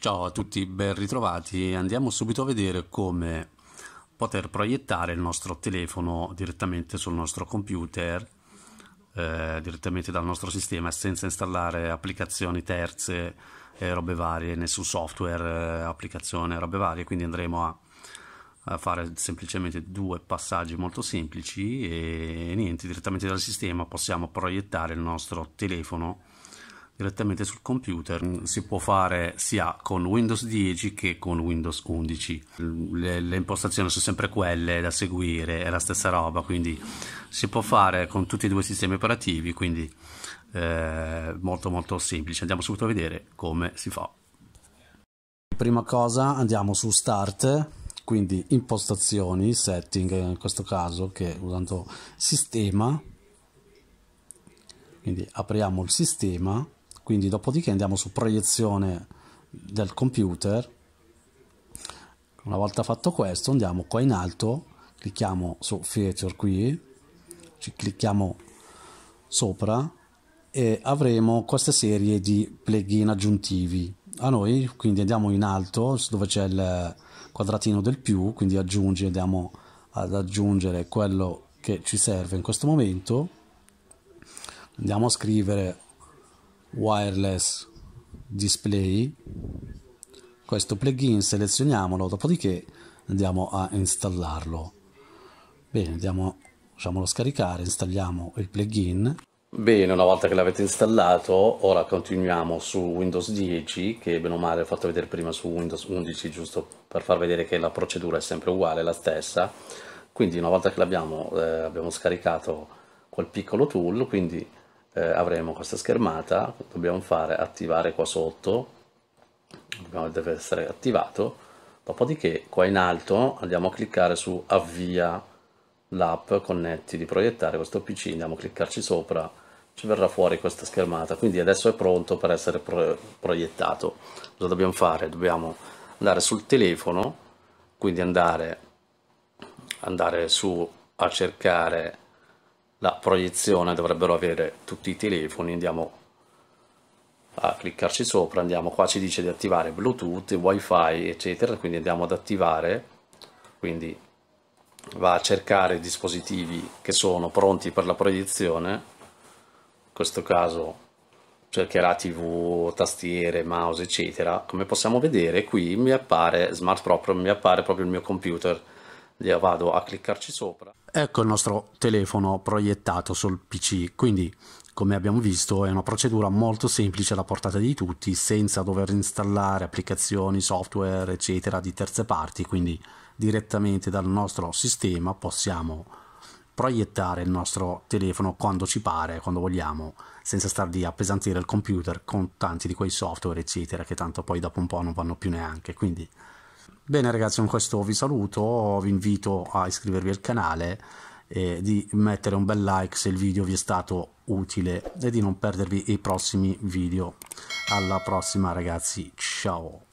Ciao a tutti, ben ritrovati. Andiamo subito a vedere come poter proiettare il nostro telefono direttamente sul nostro computer, eh, direttamente dal nostro sistema, senza installare applicazioni terze e robe varie, nessun software, eh, applicazione, robe varie. Quindi andremo a, a fare semplicemente due passaggi molto semplici e, niente, direttamente dal sistema possiamo proiettare il nostro telefono direttamente sul computer mm, si può fare sia con Windows 10 che con Windows 11 le, le impostazioni sono sempre quelle da seguire è la stessa roba quindi si può fare con tutti e due i sistemi operativi quindi eh, molto molto semplice andiamo subito a vedere come si fa prima cosa andiamo su start quindi impostazioni setting eh, in questo caso che usando sistema quindi apriamo il sistema quindi dopodiché andiamo su proiezione del computer una volta fatto questo andiamo qua in alto clicchiamo su feature qui ci clicchiamo sopra e avremo questa serie di plugin aggiuntivi a noi quindi andiamo in alto dove c'è il quadratino del più quindi aggiungi andiamo ad aggiungere quello che ci serve in questo momento andiamo a scrivere wireless display questo plugin selezioniamolo dopodiché andiamo a installarlo bene andiamo facciamolo scaricare installiamo il plugin bene una volta che l'avete installato ora continuiamo su windows 10 che bene o male ho fatto vedere prima su windows 11 giusto per far vedere che la procedura è sempre uguale la stessa quindi una volta che l'abbiamo eh, scaricato quel piccolo tool quindi eh, avremo questa schermata, dobbiamo fare attivare qua sotto, deve essere attivato, dopodiché qua in alto andiamo a cliccare su avvia l'app, connetti di proiettare questo PC, andiamo a cliccarci sopra, ci verrà fuori questa schermata, quindi adesso è pronto per essere pro proiettato. Cosa dobbiamo fare? Dobbiamo andare sul telefono, quindi andare, andare su a cercare la proiezione dovrebbero avere tutti i telefoni andiamo a cliccarci sopra andiamo qua ci dice di attivare bluetooth wifi eccetera quindi andiamo ad attivare quindi va a cercare dispositivi che sono pronti per la proiezione in questo caso cercherà tv, tastiere, mouse eccetera come possiamo vedere qui mi appare smart proprio mi appare proprio il mio computer vado a cliccarci sopra. Ecco il nostro telefono proiettato sul PC, quindi come abbiamo visto è una procedura molto semplice alla portata di tutti senza dover installare applicazioni, software eccetera di terze parti, quindi direttamente dal nostro sistema possiamo proiettare il nostro telefono quando ci pare, quando vogliamo, senza star di appesantire il computer con tanti di quei software eccetera che tanto poi dopo un po' non vanno più neanche, quindi Bene ragazzi, con questo vi saluto, vi invito a iscrivervi al canale e di mettere un bel like se il video vi è stato utile e di non perdervi i prossimi video. Alla prossima ragazzi, ciao!